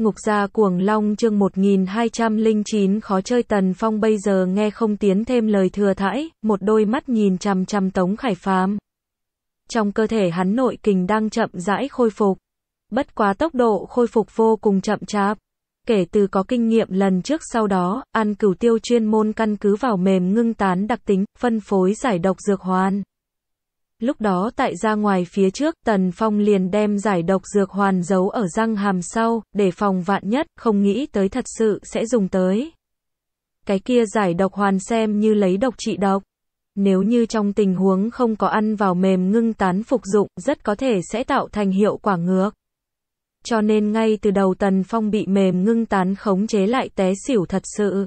Ngục gia cuồng long chương 1209 khó chơi tần phong bây giờ nghe không tiến thêm lời thừa thãi, một đôi mắt nhìn chằm chằm tống khải phàm. Trong cơ thể hắn nội kình đang chậm rãi khôi phục. Bất quá tốc độ khôi phục vô cùng chậm chạp. Kể từ có kinh nghiệm lần trước sau đó, ăn Cửu Tiêu chuyên môn căn cứ vào mềm ngưng tán đặc tính, phân phối giải độc dược hoàn. Lúc đó tại ra ngoài phía trước, Tần Phong liền đem giải độc dược hoàn giấu ở răng hàm sau, để phòng vạn nhất, không nghĩ tới thật sự sẽ dùng tới. Cái kia giải độc hoàn xem như lấy độc trị độc. Nếu như trong tình huống không có ăn vào mềm ngưng tán phục dụng, rất có thể sẽ tạo thành hiệu quả ngược. Cho nên ngay từ đầu Tần Phong bị mềm ngưng tán khống chế lại té xỉu thật sự.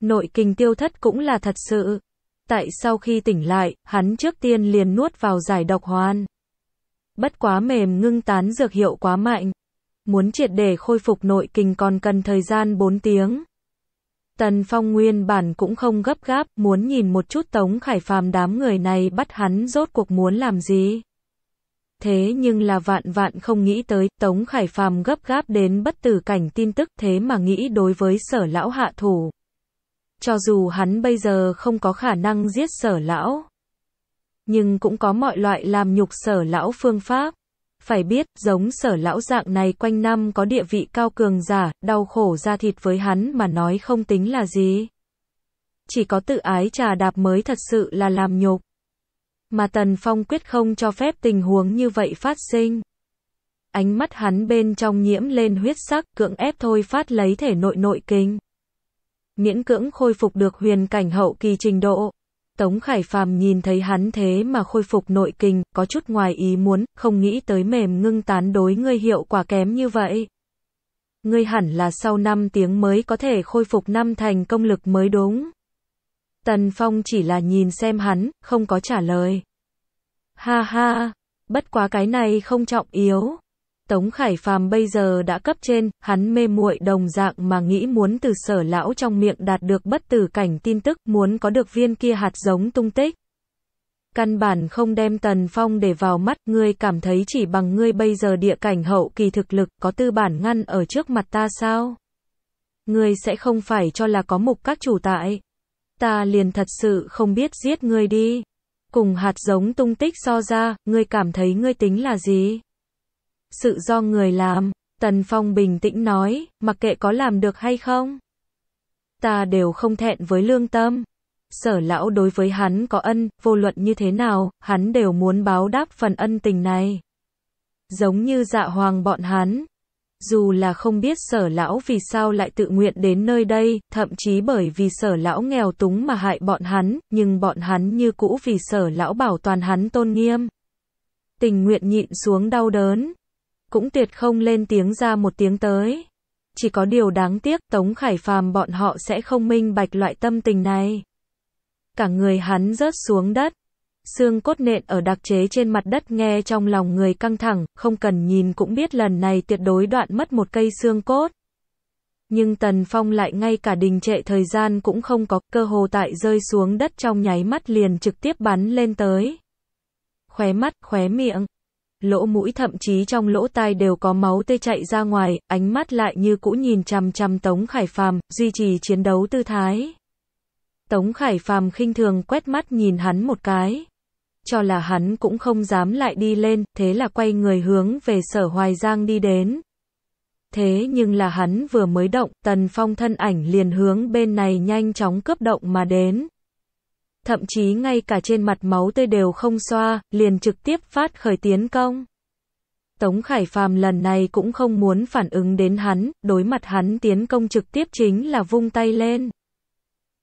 Nội kinh tiêu thất cũng là thật sự tại sau khi tỉnh lại, hắn trước tiên liền nuốt vào giải độc hoàn. Bất quá mềm ngưng tán dược hiệu quá mạnh. Muốn triệt để khôi phục nội kinh còn cần thời gian 4 tiếng. Tần Phong nguyên bản cũng không gấp gáp, muốn nhìn một chút Tống Khải Phàm đám người này bắt hắn rốt cuộc muốn làm gì. Thế nhưng là vạn vạn không nghĩ tới, Tống Khải Phàm gấp gáp đến bất tử cảnh tin tức thế mà nghĩ đối với sở lão hạ thủ. Cho dù hắn bây giờ không có khả năng giết sở lão, nhưng cũng có mọi loại làm nhục sở lão phương pháp. Phải biết, giống sở lão dạng này quanh năm có địa vị cao cường giả, đau khổ ra thịt với hắn mà nói không tính là gì. Chỉ có tự ái trà đạp mới thật sự là làm nhục. Mà Tần Phong quyết không cho phép tình huống như vậy phát sinh. Ánh mắt hắn bên trong nhiễm lên huyết sắc, cưỡng ép thôi phát lấy thể nội nội kinh miễn cưỡng khôi phục được huyền cảnh hậu kỳ trình độ. Tống Khải Phàm nhìn thấy hắn thế mà khôi phục nội kinh, có chút ngoài ý muốn, không nghĩ tới mềm ngưng tán đối ngươi hiệu quả kém như vậy. Ngươi hẳn là sau 5 tiếng mới có thể khôi phục năm thành công lực mới đúng. Tần Phong chỉ là nhìn xem hắn, không có trả lời. Ha ha, bất quá cái này không trọng yếu. Tống Khải Phàm bây giờ đã cấp trên, hắn mê muội đồng dạng mà nghĩ muốn từ sở lão trong miệng đạt được bất tử cảnh tin tức, muốn có được viên kia hạt giống tung tích. Căn bản không đem Tần Phong để vào mắt, ngươi cảm thấy chỉ bằng ngươi bây giờ địa cảnh hậu kỳ thực lực có tư bản ngăn ở trước mặt ta sao? Ngươi sẽ không phải cho là có mục các chủ tại. Ta liền thật sự không biết giết ngươi đi. Cùng hạt giống tung tích so ra, ngươi cảm thấy ngươi tính là gì? sự do người làm. Tần Phong bình tĩnh nói, mặc kệ có làm được hay không. Ta đều không thẹn với lương tâm. Sở lão đối với hắn có ân, vô luận như thế nào, hắn đều muốn báo đáp phần ân tình này. Giống như dạ hoàng bọn hắn. Dù là không biết sở lão vì sao lại tự nguyện đến nơi đây, thậm chí bởi vì sở lão nghèo túng mà hại bọn hắn, nhưng bọn hắn như cũ vì sở lão bảo toàn hắn tôn nghiêm. Tình nguyện nhịn xuống đau đớn, cũng tuyệt không lên tiếng ra một tiếng tới. Chỉ có điều đáng tiếc Tống Khải Phàm bọn họ sẽ không minh bạch loại tâm tình này. Cả người hắn rớt xuống đất. Xương cốt nện ở đặc chế trên mặt đất nghe trong lòng người căng thẳng, không cần nhìn cũng biết lần này tuyệt đối đoạn mất một cây xương cốt. Nhưng Tần Phong lại ngay cả đình trệ thời gian cũng không có, cơ hồ tại rơi xuống đất trong nháy mắt liền trực tiếp bắn lên tới. Khóe mắt, khóe miệng lỗ mũi thậm chí trong lỗ tai đều có máu tê chạy ra ngoài, ánh mắt lại như cũ nhìn chằm chằm Tống Khải Phàm, duy trì chiến đấu tư thái. Tống Khải Phàm khinh thường quét mắt nhìn hắn một cái, cho là hắn cũng không dám lại đi lên, thế là quay người hướng về Sở Hoài Giang đi đến. Thế nhưng là hắn vừa mới động, Tần Phong thân ảnh liền hướng bên này nhanh chóng cướp động mà đến thậm chí ngay cả trên mặt máu tươi đều không xoa, liền trực tiếp phát khởi tiến công. Tống Khải Phàm lần này cũng không muốn phản ứng đến hắn, đối mặt hắn tiến công trực tiếp chính là vung tay lên.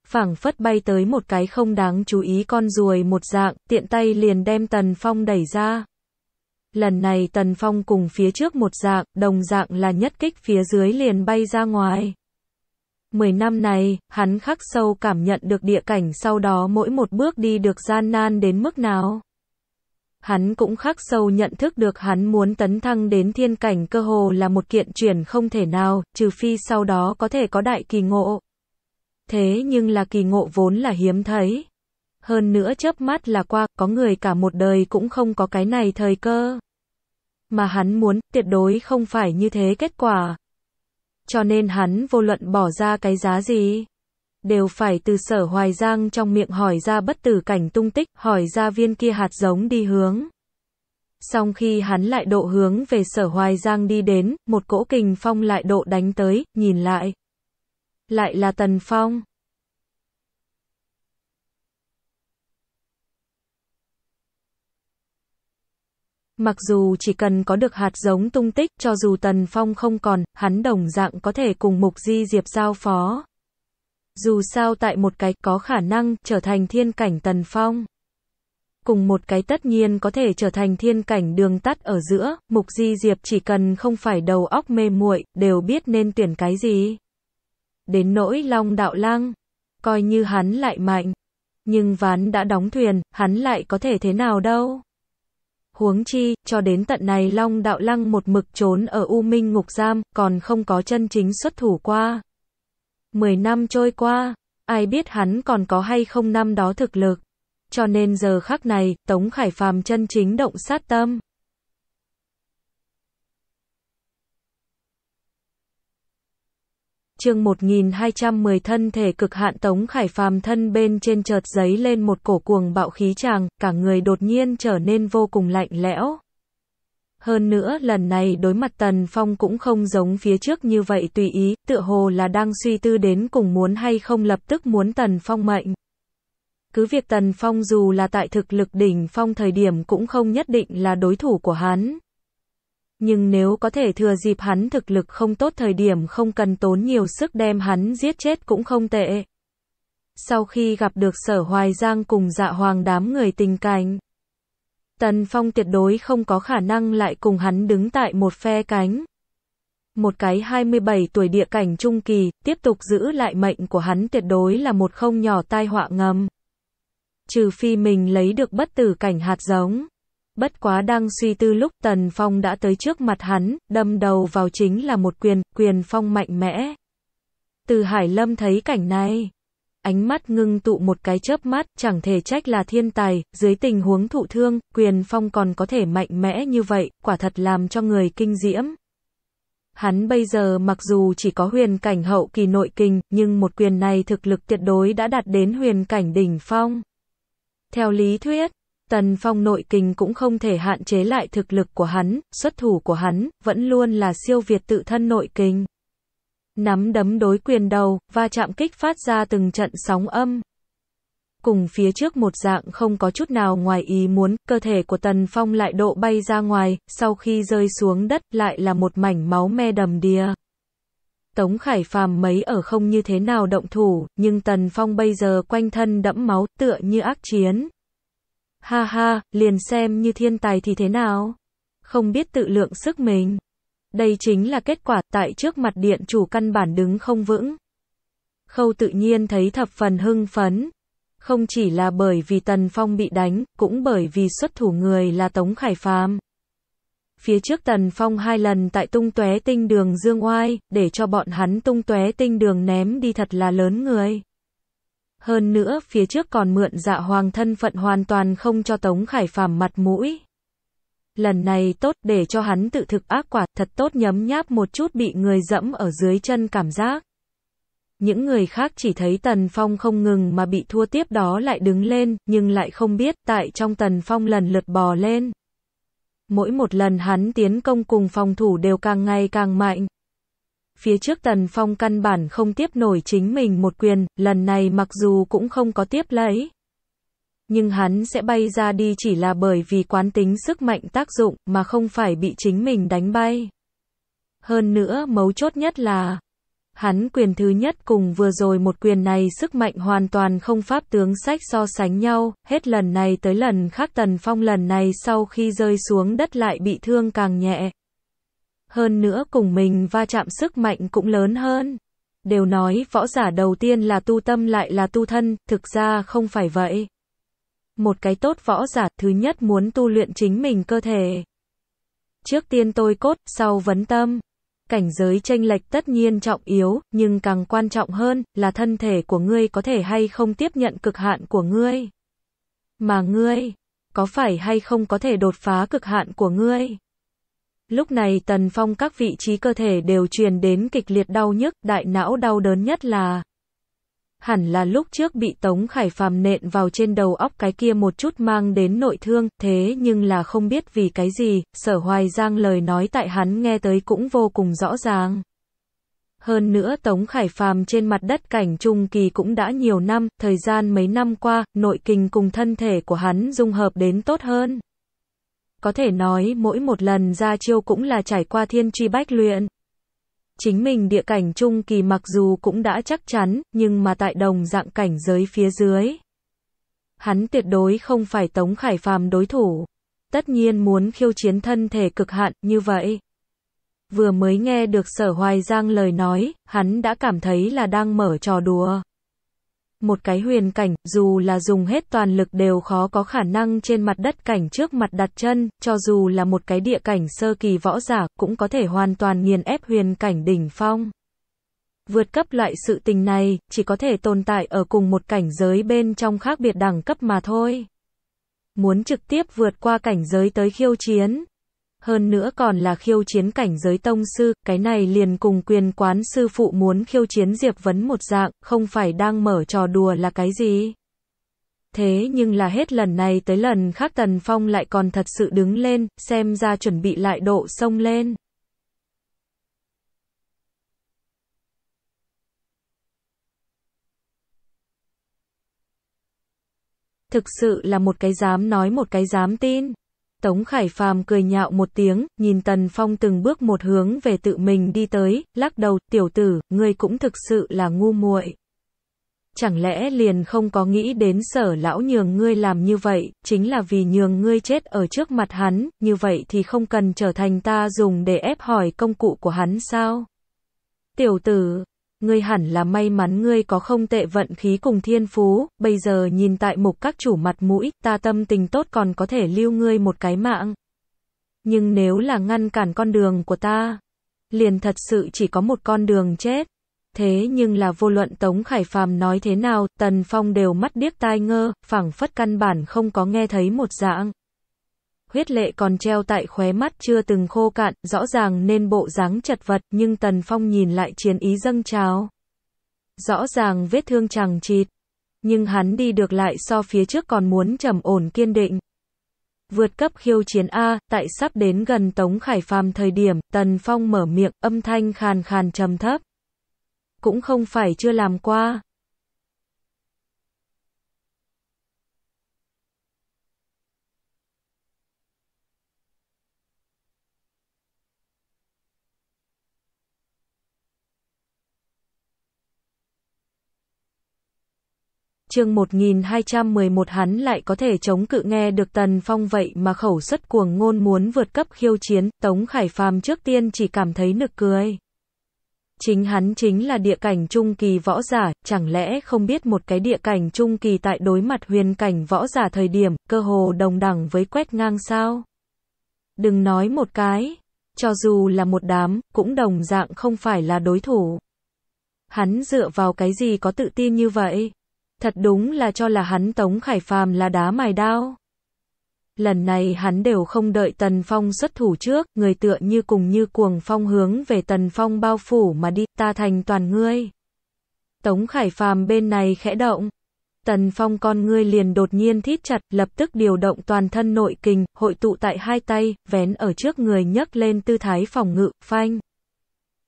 Phảng phất bay tới một cái không đáng chú ý con ruồi một dạng, tiện tay liền đem Tần Phong đẩy ra. Lần này Tần Phong cùng phía trước một dạng, đồng dạng là nhất kích phía dưới liền bay ra ngoài. 10 năm này, hắn khắc sâu cảm nhận được địa cảnh sau đó mỗi một bước đi được gian nan đến mức nào. Hắn cũng khắc sâu nhận thức được hắn muốn tấn thăng đến thiên cảnh cơ hồ là một kiện chuyển không thể nào, trừ phi sau đó có thể có đại kỳ ngộ. Thế nhưng là kỳ ngộ vốn là hiếm thấy. Hơn nữa chớp mắt là qua, có người cả một đời cũng không có cái này thời cơ. Mà hắn muốn, tuyệt đối không phải như thế kết quả, cho nên hắn vô luận bỏ ra cái giá gì, đều phải từ sở hoài giang trong miệng hỏi ra bất tử cảnh tung tích, hỏi ra viên kia hạt giống đi hướng. Xong khi hắn lại độ hướng về sở hoài giang đi đến, một cỗ kình phong lại độ đánh tới, nhìn lại. Lại là tần phong. Mặc dù chỉ cần có được hạt giống tung tích, cho dù Tần Phong không còn, hắn đồng dạng có thể cùng Mục Di Diệp giao phó. Dù sao tại một cái có khả năng trở thành thiên cảnh Tần Phong. Cùng một cái tất nhiên có thể trở thành thiên cảnh đường tắt ở giữa, Mục Di Diệp chỉ cần không phải đầu óc mê muội, đều biết nên tuyển cái gì. Đến nỗi Long Đạo Lang, coi như hắn lại mạnh, nhưng ván đã đóng thuyền, hắn lại có thể thế nào đâu huống chi, cho đến tận này Long Đạo Lăng một mực trốn ở U Minh Ngục Giam, còn không có chân chính xuất thủ qua. Mười năm trôi qua, ai biết hắn còn có hay không năm đó thực lực. Cho nên giờ khắc này, Tống Khải Phàm chân chính động sát tâm. chương 1210 thân thể cực hạn Tống Khải Phàm thân bên trên chợt giấy lên một cổ cuồng bạo khí chàng, cả người đột nhiên trở nên vô cùng lạnh lẽo. Hơn nữa lần này đối mặt Tần Phong cũng không giống phía trước như vậy tùy ý, tựa hồ là đang suy tư đến cùng muốn hay không lập tức muốn Tần Phong mệnh. Cứ việc Tần Phong dù là tại thực lực đỉnh phong thời điểm cũng không nhất định là đối thủ của hắn nhưng nếu có thể thừa dịp hắn thực lực không tốt thời điểm không cần tốn nhiều sức đem hắn giết chết cũng không tệ. Sau khi gặp được sở hoài giang cùng dạ hoàng đám người tình cánh Tần Phong tuyệt đối không có khả năng lại cùng hắn đứng tại một phe cánh. Một cái 27 tuổi địa cảnh trung kỳ, tiếp tục giữ lại mệnh của hắn tuyệt đối là một không nhỏ tai họa ngầm. Trừ phi mình lấy được bất tử cảnh hạt giống. Bất quá đang suy tư lúc Tần Phong đã tới trước mặt hắn, đâm đầu vào chính là một quyền, quyền phong mạnh mẽ. Từ Hải Lâm thấy cảnh này, ánh mắt ngưng tụ một cái chớp mắt, chẳng thể trách là thiên tài, dưới tình huống thụ thương, quyền phong còn có thể mạnh mẽ như vậy, quả thật làm cho người kinh diễm. Hắn bây giờ mặc dù chỉ có huyền cảnh hậu kỳ nội kinh, nhưng một quyền này thực lực tuyệt đối đã đạt đến huyền cảnh đỉnh phong. Theo lý thuyết, Tần Phong nội kinh cũng không thể hạn chế lại thực lực của hắn, xuất thủ của hắn, vẫn luôn là siêu việt tự thân nội kinh, Nắm đấm đối quyền đầu, và chạm kích phát ra từng trận sóng âm. Cùng phía trước một dạng không có chút nào ngoài ý muốn, cơ thể của Tần Phong lại độ bay ra ngoài, sau khi rơi xuống đất lại là một mảnh máu me đầm đìa. Tống Khải Phàm mấy ở không như thế nào động thủ, nhưng Tần Phong bây giờ quanh thân đẫm máu tựa như ác chiến, Ha ha, liền xem như thiên tài thì thế nào? Không biết tự lượng sức mình. Đây chính là kết quả tại trước mặt điện chủ căn bản đứng không vững. Khâu tự nhiên thấy thập phần hưng phấn. Không chỉ là bởi vì Tần Phong bị đánh, cũng bởi vì xuất thủ người là Tống Khải Phàm. Phía trước Tần Phong hai lần tại tung tóe tinh đường dương oai, để cho bọn hắn tung tóe tinh đường ném đi thật là lớn người. Hơn nữa phía trước còn mượn dạ hoàng thân phận hoàn toàn không cho Tống Khải Phàm mặt mũi. Lần này tốt để cho hắn tự thực ác quả, thật tốt nhấm nháp một chút bị người dẫm ở dưới chân cảm giác. Những người khác chỉ thấy Tần Phong không ngừng mà bị thua tiếp đó lại đứng lên, nhưng lại không biết tại trong Tần Phong lần lượt bò lên. Mỗi một lần hắn tiến công cùng phòng thủ đều càng ngày càng mạnh phía trước Tần Phong căn bản không tiếp nổi chính mình một quyền, lần này mặc dù cũng không có tiếp lấy. Nhưng hắn sẽ bay ra đi chỉ là bởi vì quán tính sức mạnh tác dụng mà không phải bị chính mình đánh bay. Hơn nữa mấu chốt nhất là, hắn quyền thứ nhất cùng vừa rồi một quyền này sức mạnh hoàn toàn không pháp tướng sách so sánh nhau, hết lần này tới lần khác Tần Phong lần này sau khi rơi xuống đất lại bị thương càng nhẹ, hơn nữa cùng mình va chạm sức mạnh cũng lớn hơn. Đều nói võ giả đầu tiên là tu tâm lại là tu thân, thực ra không phải vậy. Một cái tốt võ giả thứ nhất muốn tu luyện chính mình cơ thể. Trước tiên tôi cốt, sau vấn tâm. Cảnh giới tranh lệch tất nhiên trọng yếu, nhưng càng quan trọng hơn là thân thể của ngươi có thể hay không tiếp nhận cực hạn của ngươi. Mà ngươi, có phải hay không có thể đột phá cực hạn của ngươi? Lúc này Tần Phong các vị trí cơ thể đều truyền đến kịch liệt đau nhức, đại não đau đớn nhất là hẳn là lúc trước bị Tống Khải Phàm nện vào trên đầu óc cái kia một chút mang đến nội thương, thế nhưng là không biết vì cái gì, Sở Hoài Giang lời nói tại hắn nghe tới cũng vô cùng rõ ràng. Hơn nữa Tống Khải Phàm trên mặt đất cảnh trung kỳ cũng đã nhiều năm, thời gian mấy năm qua, nội kinh cùng thân thể của hắn dung hợp đến tốt hơn. Có thể nói mỗi một lần ra chiêu cũng là trải qua thiên truy bách luyện. Chính mình địa cảnh trung kỳ mặc dù cũng đã chắc chắn, nhưng mà tại đồng dạng cảnh giới phía dưới. Hắn tuyệt đối không phải Tống Khải Phàm đối thủ. Tất nhiên muốn khiêu chiến thân thể cực hạn như vậy. Vừa mới nghe được sở hoài giang lời nói, hắn đã cảm thấy là đang mở trò đùa một cái huyền cảnh, dù là dùng hết toàn lực đều khó có khả năng trên mặt đất cảnh trước mặt đặt chân, cho dù là một cái địa cảnh sơ kỳ võ giả, cũng có thể hoàn toàn nghiền ép huyền cảnh đỉnh phong. Vượt cấp loại sự tình này, chỉ có thể tồn tại ở cùng một cảnh giới bên trong khác biệt đẳng cấp mà thôi. Muốn trực tiếp vượt qua cảnh giới tới khiêu chiến, hơn nữa còn là khiêu chiến cảnh giới tông sư, cái này liền cùng quyền quán sư phụ muốn khiêu chiến Diệp Vấn một dạng, không phải đang mở trò đùa là cái gì. Thế nhưng là hết lần này tới lần khác Tần Phong lại còn thật sự đứng lên, xem ra chuẩn bị lại độ sông lên. Thực sự là một cái dám nói một cái dám tin. Tống Khải Phàm cười nhạo một tiếng, nhìn Tần Phong từng bước một hướng về tự mình đi tới, lắc đầu, tiểu tử, ngươi cũng thực sự là ngu muội. Chẳng lẽ liền không có nghĩ đến sở lão nhường ngươi làm như vậy, chính là vì nhường ngươi chết ở trước mặt hắn, như vậy thì không cần trở thành ta dùng để ép hỏi công cụ của hắn sao? Tiểu tử, ngươi hẳn là may mắn ngươi có không tệ vận khí cùng thiên phú, bây giờ nhìn tại mục các chủ mặt mũi, ta tâm tình tốt còn có thể lưu ngươi một cái mạng. Nhưng nếu là ngăn cản con đường của ta, liền thật sự chỉ có một con đường chết. Thế nhưng là vô luận Tống Khải Phàm nói thế nào, Tần Phong đều mắt điếc tai ngơ, phảng phất căn bản không có nghe thấy một dạng huyết lệ còn treo tại khóe mắt chưa từng khô cạn, rõ ràng nên bộ dáng chật vật, nhưng Tần Phong nhìn lại chiến ý dâng trào. Rõ ràng vết thương chẳng chịt, nhưng hắn đi được lại so phía trước còn muốn trầm ổn kiên định. Vượt cấp khiêu chiến A, tại sắp đến gần Tống Khải Phàm thời điểm, Tần Phong mở miệng, âm thanh khàn khàn trầm thấp. Cũng không phải chưa làm qua, chương 1211 hắn lại có thể chống cự nghe được Tần Phong vậy mà khẩu xuất cuồng ngôn muốn vượt cấp khiêu chiến, Tống Khải Phàm trước tiên chỉ cảm thấy nực cười. Chính hắn chính là địa cảnh trung kỳ võ giả, chẳng lẽ không biết một cái địa cảnh trung kỳ tại đối mặt huyền cảnh võ giả thời điểm, cơ hồ đồng đẳng với quét ngang sao? Đừng nói một cái, cho dù là một đám, cũng đồng dạng không phải là đối thủ. Hắn dựa vào cái gì có tự tin như vậy? Thật đúng là cho là hắn Tống Khải Phàm là đá mài đao. Lần này hắn đều không đợi Tần Phong xuất thủ trước, người tựa như cùng như cuồng phong hướng về Tần Phong bao phủ mà đi, ta thành toàn ngươi. Tống Khải Phàm bên này khẽ động. Tần Phong con ngươi liền đột nhiên thít chặt, lập tức điều động toàn thân nội kình, hội tụ tại hai tay, vén ở trước người nhấc lên tư thái phòng ngự, phanh.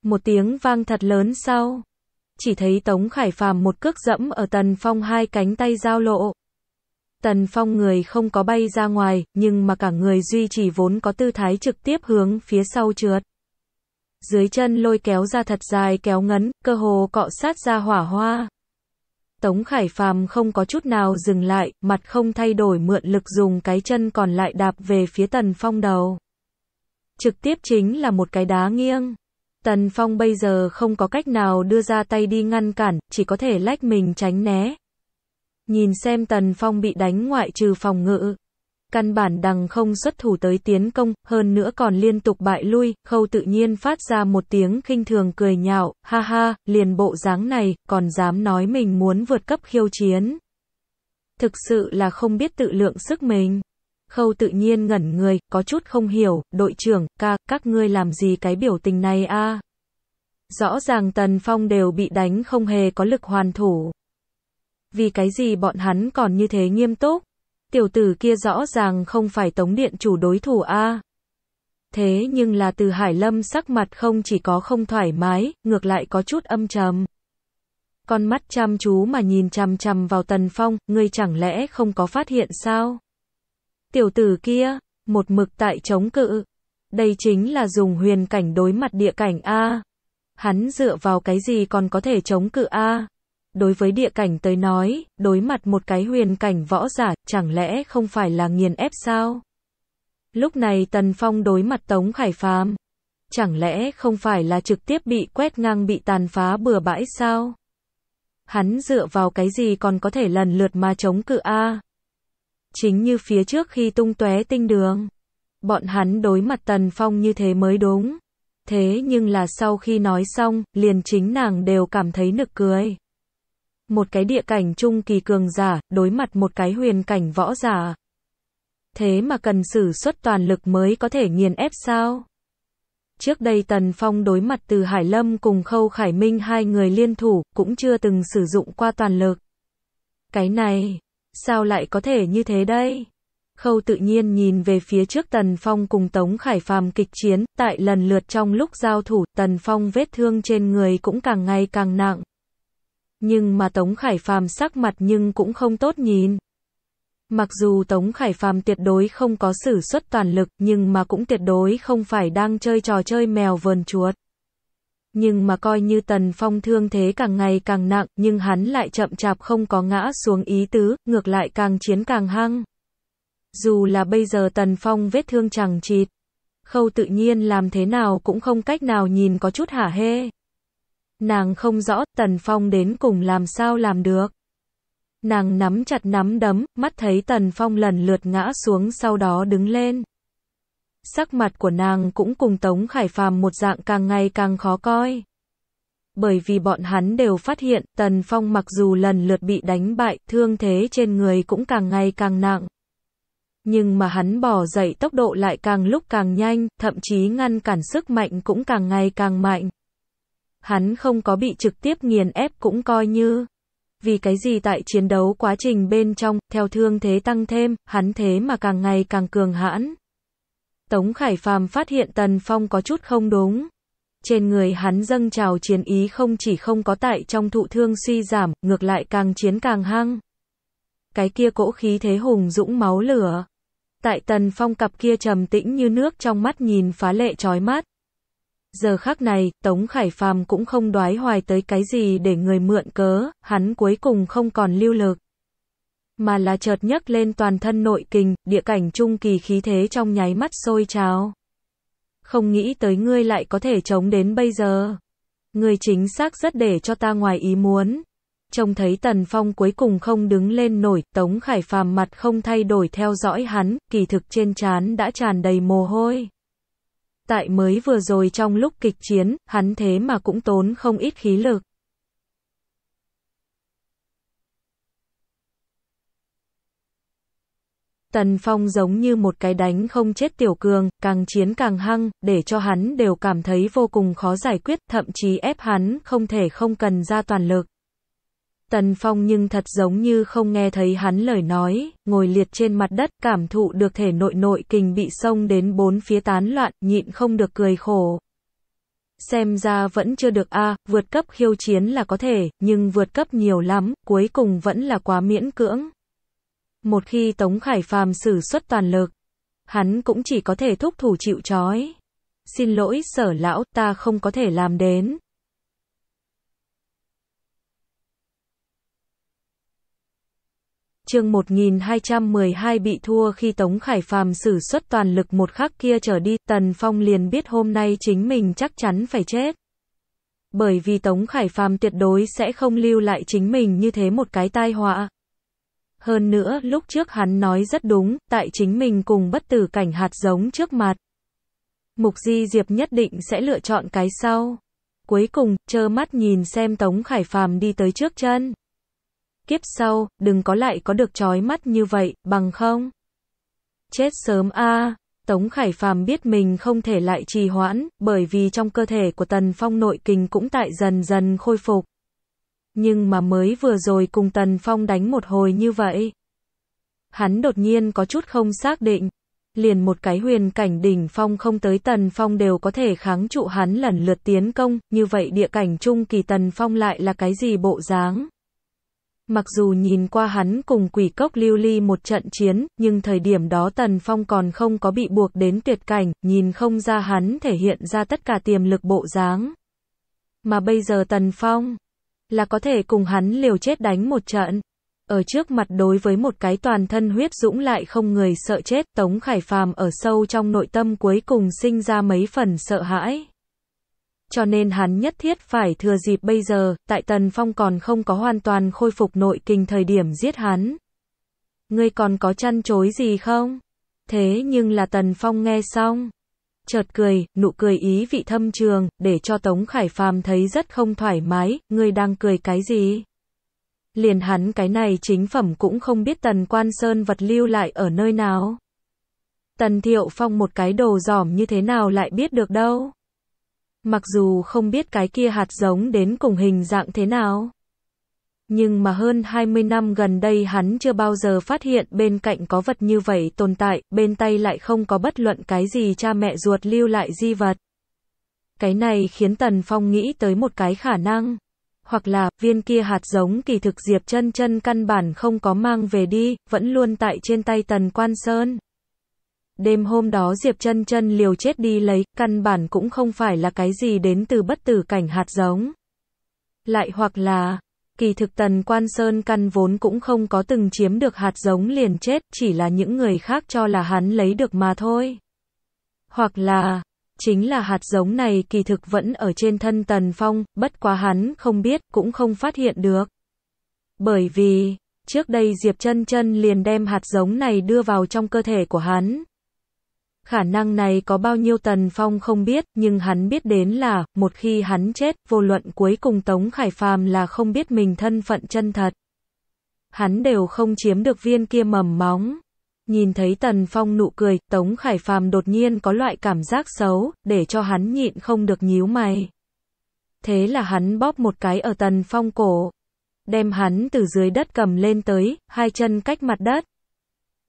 Một tiếng vang thật lớn sau, chỉ thấy Tống Khải Phàm một cước dẫm ở Tần Phong hai cánh tay giao lộ. Tần Phong người không có bay ra ngoài, nhưng mà cả người duy trì vốn có tư thái trực tiếp hướng phía sau trượt. Dưới chân lôi kéo ra thật dài kéo ngấn, cơ hồ cọ sát ra hỏa hoa. Tống Khải Phàm không có chút nào dừng lại, mặt không thay đổi mượn lực dùng cái chân còn lại đạp về phía Tần Phong đầu. Trực tiếp chính là một cái đá nghiêng. Tần Phong bây giờ không có cách nào đưa ra tay đi ngăn cản, chỉ có thể lách mình tránh né. Nhìn xem Tần Phong bị đánh ngoại trừ phòng ngự. Căn bản đằng không xuất thủ tới tiến công, hơn nữa còn liên tục bại lui, khâu tự nhiên phát ra một tiếng khinh thường cười nhạo, ha ha, liền bộ dáng này, còn dám nói mình muốn vượt cấp khiêu chiến. Thực sự là không biết tự lượng sức mình. Khâu tự nhiên ngẩn người, có chút không hiểu, đội trưởng, ca, các ngươi làm gì cái biểu tình này a? Rõ ràng Tần Phong đều bị đánh không hề có lực hoàn thủ. Vì cái gì bọn hắn còn như thế nghiêm túc? Tiểu tử kia rõ ràng không phải tống điện chủ đối thủ a. Thế nhưng là từ Hải Lâm sắc mặt không chỉ có không thoải mái, ngược lại có chút âm trầm. Con mắt chăm chú mà nhìn chằm chằm vào Tần Phong, ngươi chẳng lẽ không có phát hiện sao? Tiểu tử kia, một mực tại chống cự. Đây chính là dùng huyền cảnh đối mặt địa cảnh A. Hắn dựa vào cái gì còn có thể chống cự A. Đối với địa cảnh tới nói, đối mặt một cái huyền cảnh võ giả, chẳng lẽ không phải là nghiền ép sao? Lúc này Tần Phong đối mặt Tống Khải Phàm, chẳng lẽ không phải là trực tiếp bị quét ngang bị tàn phá bừa bãi sao? Hắn dựa vào cái gì còn có thể lần lượt mà chống cự A? Chính như phía trước khi tung tóe tinh đường, bọn hắn đối mặt Tần Phong như thế mới đúng. Thế nhưng là sau khi nói xong, liền chính nàng đều cảm thấy nực cười. Một cái địa cảnh trung kỳ cường giả, đối mặt một cái huyền cảnh võ giả. Thế mà cần sử xuất toàn lực mới có thể nghiền ép sao? Trước đây Tần Phong đối mặt từ Hải Lâm cùng Khâu Khải Minh hai người liên thủ, cũng chưa từng sử dụng qua toàn lực. Cái này, Sao lại có thể như thế đây? Khâu tự nhiên nhìn về phía trước Tần Phong cùng Tống Khải Phàm kịch chiến, tại lần lượt trong lúc giao thủ, Tần Phong vết thương trên người cũng càng ngày càng nặng. Nhưng mà Tống Khải Phàm sắc mặt nhưng cũng không tốt nhìn. Mặc dù Tống Khải Phàm tuyệt đối không có sử xuất toàn lực, nhưng mà cũng tuyệt đối không phải đang chơi trò chơi mèo vờn chuột nhưng mà coi như Tần Phong thương thế càng ngày càng nặng, nhưng hắn lại chậm chạp không có ngã xuống ý tứ, ngược lại càng chiến càng hăng. Dù là bây giờ Tần Phong vết thương chẳng chịt, khâu tự nhiên làm thế nào cũng không cách nào nhìn có chút hả hê. Nàng không rõ Tần Phong đến cùng làm sao làm được. Nàng nắm chặt nắm đấm, mắt thấy Tần Phong lần lượt ngã xuống sau đó đứng lên. Sắc mặt của nàng cũng cùng Tống Khải Phàm một dạng càng ngày càng khó coi. Bởi vì bọn hắn đều phát hiện Tần Phong mặc dù lần lượt bị đánh bại, thương thế trên người cũng càng ngày càng nặng. Nhưng mà hắn bỏ dậy tốc độ lại càng lúc càng nhanh, thậm chí ngăn cản sức mạnh cũng càng ngày càng mạnh. Hắn không có bị trực tiếp nghiền ép cũng coi như. Vì cái gì tại chiến đấu quá trình bên trong, theo thương thế tăng thêm, hắn thế mà càng ngày càng cường hãn. Tống Khải Phàm phát hiện Tần Phong có chút không đúng. Trên người hắn dâng trào chiến ý không chỉ không có tại trong thụ thương suy giảm, ngược lại càng chiến càng hăng. Cái kia cỗ khí thế hùng dũng máu lửa. Tại Tần Phong cặp kia trầm tĩnh như nước trong mắt nhìn phá lệ trói mắt. Giờ khắc này, Tống Khải Phàm cũng không đoái hoài tới cái gì để người mượn cớ, hắn cuối cùng không còn lưu lực mà là chợt nhấc lên toàn thân nội kình, địa cảnh trung kỳ khí thế trong nháy mắt sôi trào. Không nghĩ tới ngươi lại có thể chống đến bây giờ. Ngươi chính xác rất để cho ta ngoài ý muốn. Trông thấy Tần Phong cuối cùng không đứng lên nổi, Tống Khải Phàm mặt không thay đổi theo dõi hắn, kỳ thực trên trán đã tràn đầy mồ hôi. Tại mới vừa rồi trong lúc kịch chiến, hắn thế mà cũng tốn không ít khí lực. Tần Phong giống như một cái đánh không chết tiểu cường, càng chiến càng hăng, để cho hắn đều cảm thấy vô cùng khó giải quyết, thậm chí ép hắn không thể không cần ra toàn lực. Tần Phong nhưng thật giống như không nghe thấy hắn lời nói, ngồi liệt trên mặt đất cảm thụ được thể nội nội kình bị xông đến bốn phía tán loạn, nhịn không được cười khổ. Xem ra vẫn chưa được a vượt cấp khiêu chiến là có thể, nhưng vượt cấp nhiều lắm, cuối cùng vẫn là quá miễn cưỡng. Một khi Tống Khải Phàm sử xuất toàn lực, hắn cũng chỉ có thể thúc thủ chịu trói. Xin lỗi sở lão, ta không có thể làm đến. chương 1212 bị thua khi Tống Khải Phàm sử xuất toàn lực một khắc kia trở đi, Tần Phong liền biết hôm nay chính mình chắc chắn phải chết. Bởi vì Tống Khải Phàm tuyệt đối sẽ không lưu lại chính mình như thế một cái tai họa. Hơn nữa, lúc trước hắn nói rất đúng, tại chính mình cùng bất tử cảnh hạt giống trước mặt. Mục Di Diệp nhất định sẽ lựa chọn cái sau. Cuối cùng, trơ mắt nhìn xem Tống Khải Phàm đi tới trước chân. Kiếp sau, đừng có lại có được trói mắt như vậy, bằng không. Chết sớm a Tống Khải Phàm biết mình không thể lại trì hoãn, bởi vì trong cơ thể của Tần Phong nội kinh cũng tại dần dần khôi phục. Nhưng mà mới vừa rồi cùng Tần Phong đánh một hồi như vậy. Hắn đột nhiên có chút không xác định. Liền một cái huyền cảnh đỉnh phong không tới Tần Phong đều có thể kháng trụ hắn lần lượt tiến công, như vậy địa cảnh trung kỳ Tần Phong lại là cái gì bộ dáng? Mặc dù nhìn qua hắn cùng quỷ cốc lưu ly một trận chiến, nhưng thời điểm đó Tần Phong còn không có bị buộc đến tuyệt cảnh, nhìn không ra hắn thể hiện ra tất cả tiềm lực bộ dáng. Mà bây giờ Tần Phong là có thể cùng hắn liều chết đánh một trận. Ở trước mặt đối với một cái toàn thân huyết dũng lại không người sợ chết, Tống Khải Phàm ở sâu trong nội tâm cuối cùng sinh ra mấy phần sợ hãi. Cho nên hắn nhất thiết phải thừa dịp bây giờ, tại Tần Phong còn không có hoàn toàn khôi phục nội kinh thời điểm giết hắn. Ngươi còn có chăn chối gì không? Thế nhưng là Tần Phong nghe xong, chợt cười, nụ cười ý vị thâm trường, để cho Tống Khải Phàm thấy rất không thoải mái, ngươi đang cười cái gì? Liền hắn cái này chính phẩm cũng không biết Tần Quan Sơn vật lưu lại ở nơi nào. Tần Thiệu Phong một cái đồ giỏm như thế nào lại biết được đâu. Mặc dù không biết cái kia hạt giống đến cùng hình dạng thế nào nhưng mà hơn 20 năm gần đây hắn chưa bao giờ phát hiện bên cạnh có vật như vậy tồn tại, bên tay lại không có bất luận cái gì cha mẹ ruột lưu lại di vật. Cái này khiến Tần Phong nghĩ tới một cái khả năng, hoặc là viên kia hạt giống kỳ thực Diệp chân chân căn bản không có mang về đi, vẫn luôn tại trên tay Tần Quan Sơn. Đêm hôm đó Diệp chân chân liều chết đi lấy, căn bản cũng không phải là cái gì đến từ bất tử cảnh hạt giống. Lại hoặc là, Kỳ thực Tần Quan Sơn căn vốn cũng không có từng chiếm được hạt giống liền chết, chỉ là những người khác cho là hắn lấy được mà thôi. Hoặc là, chính là hạt giống này kỳ thực vẫn ở trên thân Tần Phong, bất quá hắn không biết, cũng không phát hiện được. Bởi vì, trước đây Diệp Chân Chân liền đem hạt giống này đưa vào trong cơ thể của hắn. Khả năng này có bao nhiêu Tần Phong không biết, nhưng hắn biết đến là, một khi hắn chết, vô luận cuối cùng Tống Khải Phàm là không biết mình thân phận chân thật. Hắn đều không chiếm được viên kia mầm móng. Nhìn thấy Tần Phong nụ cười, Tống Khải Phàm đột nhiên có loại cảm giác xấu, để cho hắn nhịn không được nhíu mày. Thế là hắn bóp một cái ở Tần Phong cổ, đem hắn từ dưới đất cầm lên tới, hai chân cách mặt đất.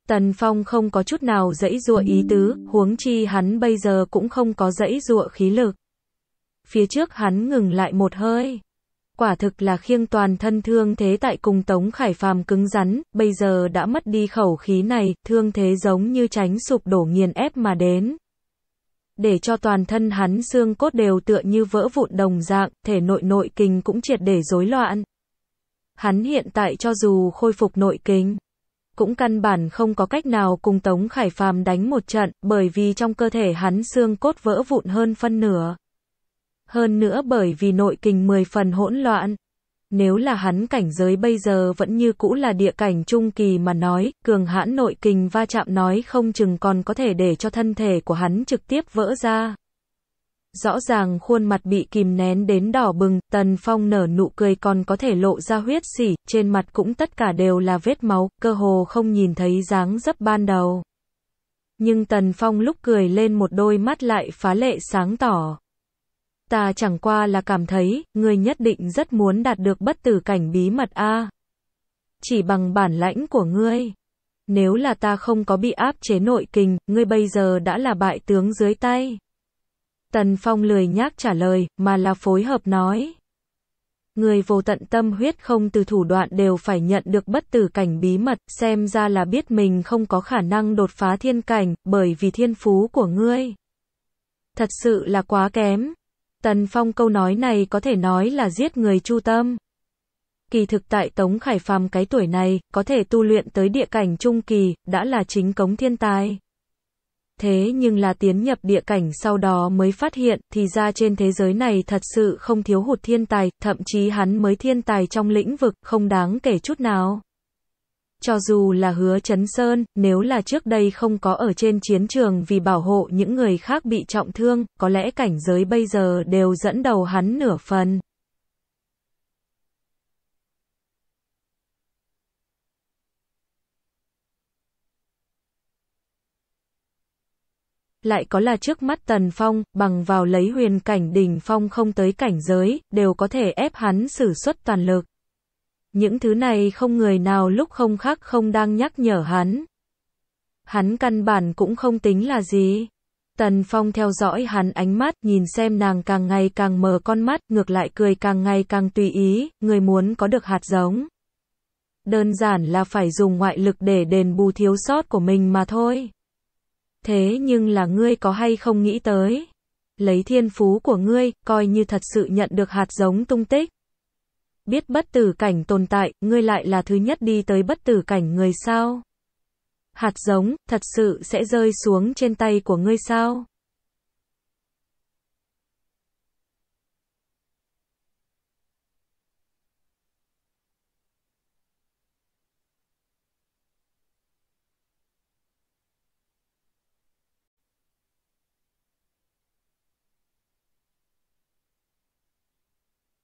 Tần Phong không có chút nào dãy dụa ý tứ, huống chi hắn bây giờ cũng không có dãy dụa khí lực. Phía trước hắn ngừng lại một hơi. Quả thực là khiêng toàn thân thương thế tại cùng Tống Khải Phàm cứng rắn, bây giờ đã mất đi khẩu khí này, thương thế giống như tránh sụp đổ nghiền ép mà đến. Để cho toàn thân hắn xương cốt đều tựa như vỡ vụn đồng dạng, thể nội nội kinh cũng triệt để rối loạn. Hắn hiện tại cho dù khôi phục nội kinh, cũng căn bản không có cách nào cùng Tống Khải Phàm đánh một trận, bởi vì trong cơ thể hắn xương cốt vỡ vụn hơn phân nửa. Hơn nữa bởi vì nội kình 10 phần hỗn loạn. Nếu là hắn cảnh giới bây giờ vẫn như cũ là địa cảnh trung kỳ mà nói, cường hãn nội kình va chạm nói không chừng còn có thể để cho thân thể của hắn trực tiếp vỡ ra. Rõ ràng khuôn mặt bị kìm nén đến đỏ bừng, Tần Phong nở nụ cười còn có thể lộ ra huyết sỉ, trên mặt cũng tất cả đều là vết máu, cơ hồ không nhìn thấy dáng dấp ban đầu. Nhưng Tần Phong lúc cười lên một đôi mắt lại phá lệ sáng tỏ. Ta chẳng qua là cảm thấy, người nhất định rất muốn đạt được bất tử cảnh bí mật a. Chỉ bằng bản lãnh của ngươi. Nếu là ta không có bị áp chế nội kình, ngươi bây giờ đã là bại tướng dưới tay. Tần Phong lười nhác trả lời, mà là phối hợp nói. Người vô tận tâm huyết không từ thủ đoạn đều phải nhận được bất tử cảnh bí mật, xem ra là biết mình không có khả năng đột phá thiên cảnh, bởi vì thiên phú của ngươi. Thật sự là quá kém. Tần Phong câu nói này có thể nói là giết người chu tâm. Kỳ thực tại Tống Khải Phàm cái tuổi này, có thể tu luyện tới địa cảnh trung kỳ, đã là chính cống thiên tài thế nhưng là tiến nhập địa cảnh sau đó mới phát hiện, thì ra trên thế giới này thật sự không thiếu hụt thiên tài, thậm chí hắn mới thiên tài trong lĩnh vực, không đáng kể chút nào. Cho dù là hứa chấn sơn, nếu là trước đây không có ở trên chiến trường vì bảo hộ những người khác bị trọng thương, có lẽ cảnh giới bây giờ đều dẫn đầu hắn nửa phần. lại có là trước mắt Tần Phong, bằng vào lấy huyền cảnh đỉnh phong không tới cảnh giới, đều có thể ép hắn sử xuất toàn lực. Những thứ này không người nào lúc không khác không đang nhắc nhở hắn. Hắn căn bản cũng không tính là gì. Tần Phong theo dõi hắn ánh mắt, nhìn xem nàng càng ngày càng mở con mắt, ngược lại cười càng ngày càng tùy ý, người muốn có được hạt giống. Đơn giản là phải dùng ngoại lực để đền bù thiếu sót của mình mà thôi. Thế nhưng là ngươi có hay không nghĩ tới? Lấy thiên phú của ngươi, coi như thật sự nhận được hạt giống tung tích. Biết bất tử cảnh tồn tại, ngươi lại là thứ nhất đi tới bất tử cảnh người sao? Hạt giống, thật sự sẽ rơi xuống trên tay của ngươi sao?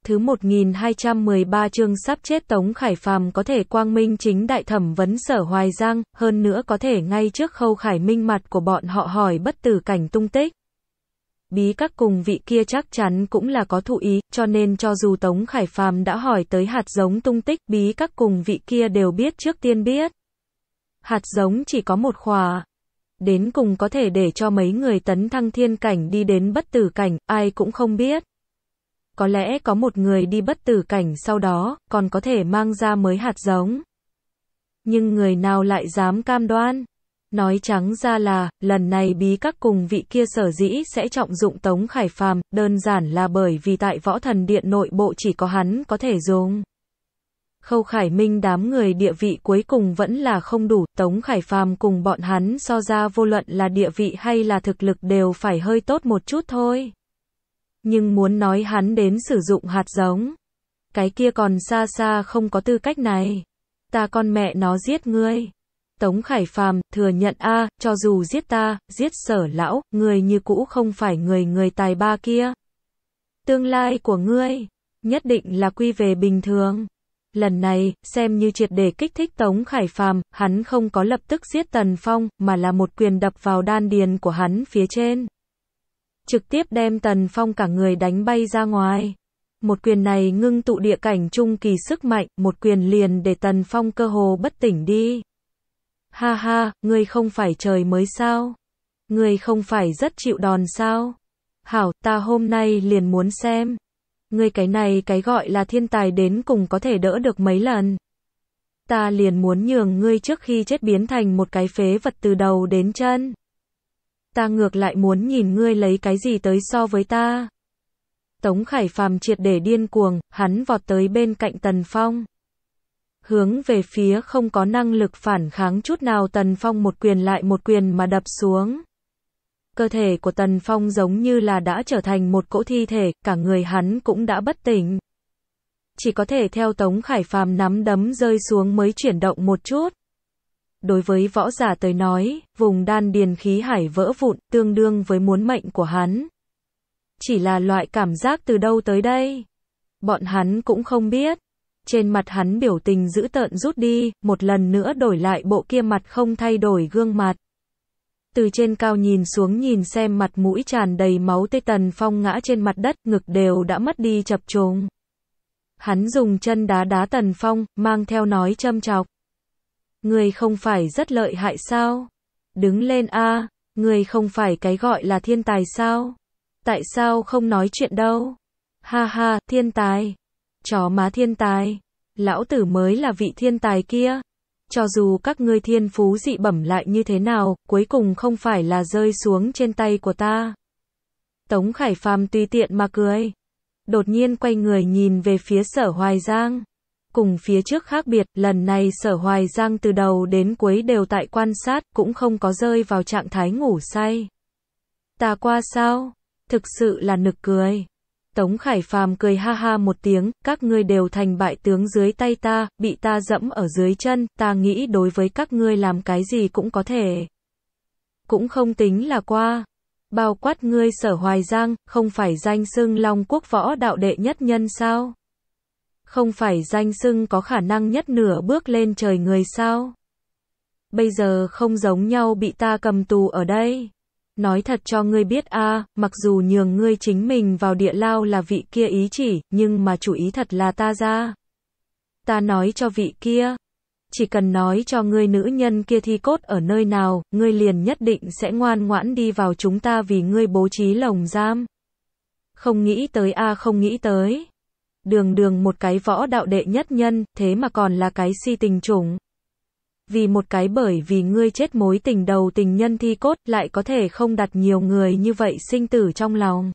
thứ 1213 chương sắp chết Tống Khải Phàm có thể quang minh chính đại thẩm vấn sở Hoài Giang, hơn nữa có thể ngay trước khâu Khải Minh mặt của bọn họ hỏi bất tử cảnh tung tích. Bí các cùng vị kia chắc chắn cũng là có thụ ý, cho nên cho dù Tống Khải Phàm đã hỏi tới hạt giống tung tích, bí các cùng vị kia đều biết trước tiên biết. Hạt giống chỉ có một khỏa, đến cùng có thể để cho mấy người tấn thăng thiên cảnh đi đến bất tử cảnh, ai cũng không biết có lẽ có một người đi bất tử cảnh sau đó, còn có thể mang ra mới hạt giống. Nhưng người nào lại dám cam đoan? Nói trắng ra là, lần này bí các cùng vị kia sở dĩ sẽ trọng dụng Tống Khải Phàm, đơn giản là bởi vì tại võ thần điện nội bộ chỉ có hắn có thể dùng. Khâu Khải Minh đám người địa vị cuối cùng vẫn là không đủ, Tống Khải Phàm cùng bọn hắn so ra vô luận là địa vị hay là thực lực đều phải hơi tốt một chút thôi nhưng muốn nói hắn đến sử dụng hạt giống, cái kia còn xa xa không có tư cách này. Ta con mẹ nó giết ngươi. Tống Khải Phàm thừa nhận a, cho dù giết ta, giết Sở lão, người như cũ không phải người người tài ba kia. Tương lai của ngươi nhất định là quy về bình thường. Lần này, xem như triệt để kích thích Tống Khải Phàm, hắn không có lập tức giết Tần Phong, mà là một quyền đập vào đan điền của hắn phía trên trực tiếp đem Tần Phong cả người đánh bay ra ngoài. Một quyền này ngưng tụ địa cảnh trung kỳ sức mạnh, một quyền liền để Tần Phong cơ hồ bất tỉnh đi. Ha ha, ngươi không phải trời mới sao? Ngươi không phải rất chịu đòn sao? Hảo, ta hôm nay liền muốn xem. Ngươi cái này cái gọi là thiên tài đến cùng có thể đỡ được mấy lần. Ta liền muốn nhường ngươi trước khi chết biến thành một cái phế vật từ đầu đến chân ta ngược lại muốn nhìn ngươi lấy cái gì tới so với ta. Tống Khải Phàm triệt để điên cuồng, hắn vọt tới bên cạnh Tần Phong. Hướng về phía không có năng lực phản kháng chút nào Tần Phong một quyền lại một quyền mà đập xuống. Cơ thể của Tần Phong giống như là đã trở thành một cỗ thi thể, cả người hắn cũng đã bất tỉnh. Chỉ có thể theo Tống Khải Phàm nắm đấm rơi xuống mới chuyển động một chút. Đối với võ giả tới nói, vùng đan điền khí hải vỡ vụn tương đương với muốn mệnh của hắn. Chỉ là loại cảm giác từ đâu tới đây? Bọn hắn cũng không biết. Trên mặt hắn biểu tình giữ tợn rút đi, một lần nữa đổi lại bộ kia mặt không thay đổi gương mặt. Từ trên cao nhìn xuống nhìn xem mặt mũi tràn đầy máu tê tần phong ngã trên mặt đất, ngực đều đã mất đi chập trùng. Hắn dùng chân đá đá tần phong, mang theo nói châm chọc người không phải rất lợi hại sao? Đứng lên a, người không phải cái gọi là thiên tài sao? Tại sao không nói chuyện đâu? Ha ha, thiên tài. Chó má thiên tài. Lão tử mới là vị thiên tài kia. Cho dù các ngươi thiên phú dị bẩm lại như thế nào, cuối cùng không phải là rơi xuống trên tay của ta. Tống Khải Phàm tùy tiện mà cười. Đột nhiên quay người nhìn về phía sở Hoài Giang cùng phía trước khác biệt, lần này sở hoài giang từ đầu đến cuối đều tại quan sát, cũng không có rơi vào trạng thái ngủ say. ta qua sao? Thực sự là nực cười. Tống Khải Phàm cười ha ha một tiếng, các ngươi đều thành bại tướng dưới tay ta, bị ta dẫm ở dưới chân, ta nghĩ đối với các ngươi làm cái gì cũng có thể. Cũng không tính là qua. Bao quát ngươi sở hoài giang, không phải danh xưng long quốc võ đạo đệ nhất nhân sao? Không phải danh xưng có khả năng nhất nửa bước lên trời người sao? Bây giờ không giống nhau bị ta cầm tù ở đây. Nói thật cho ngươi biết a, mặc dù nhường ngươi chính mình vào địa lao là vị kia ý chỉ, nhưng mà chủ ý thật là ta ra. Ta nói cho vị kia, chỉ cần nói cho ngươi nữ nhân kia thi cốt ở nơi nào, ngươi liền nhất định sẽ ngoan ngoãn đi vào chúng ta vì ngươi bố trí lồng giam. Không nghĩ tới a không nghĩ tới đường đường một cái võ đạo đệ nhất nhân, thế mà còn là cái si tình chủng. Vì một cái bởi vì ngươi chết mối tình đầu tình nhân thi cốt lại có thể không đặt nhiều người như vậy sinh tử trong lòng.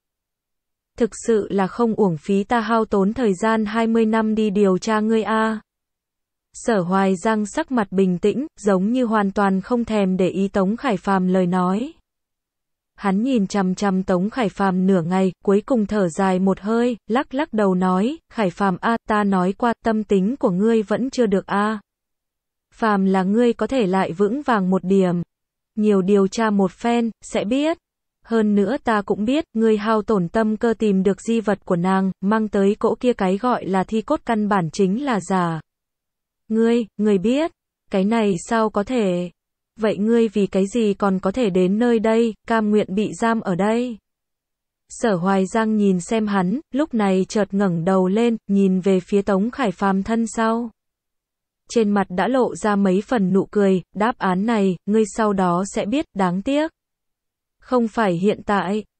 Thực sự là không uổng phí ta hao tốn thời gian 20 năm đi điều tra ngươi a. Sở Hoài Giang sắc mặt bình tĩnh, giống như hoàn toàn không thèm để ý Tống Khải Phàm lời nói. Hắn nhìn chằm chằm Tống Khải Phàm nửa ngày, cuối cùng thở dài một hơi, lắc lắc đầu nói, Khải Phàm a, ta nói qua, tâm tính của ngươi vẫn chưa được a. Phàm là ngươi có thể lại vững vàng một điểm. Nhiều điều tra một phen, sẽ biết. Hơn nữa ta cũng biết, ngươi hao tổn tâm cơ tìm được di vật của nàng, mang tới cỗ kia cái gọi là thi cốt căn bản chính là giả. Ngươi, ngươi biết, cái này sao có thể vậy ngươi vì cái gì còn có thể đến nơi đây, cam nguyện bị giam ở đây? Sở Hoài Giang nhìn xem hắn, lúc này chợt ngẩng đầu lên, nhìn về phía Tống Khải Phàm thân sau. Trên mặt đã lộ ra mấy phần nụ cười, đáp án này, ngươi sau đó sẽ biết, đáng tiếc. Không phải hiện tại,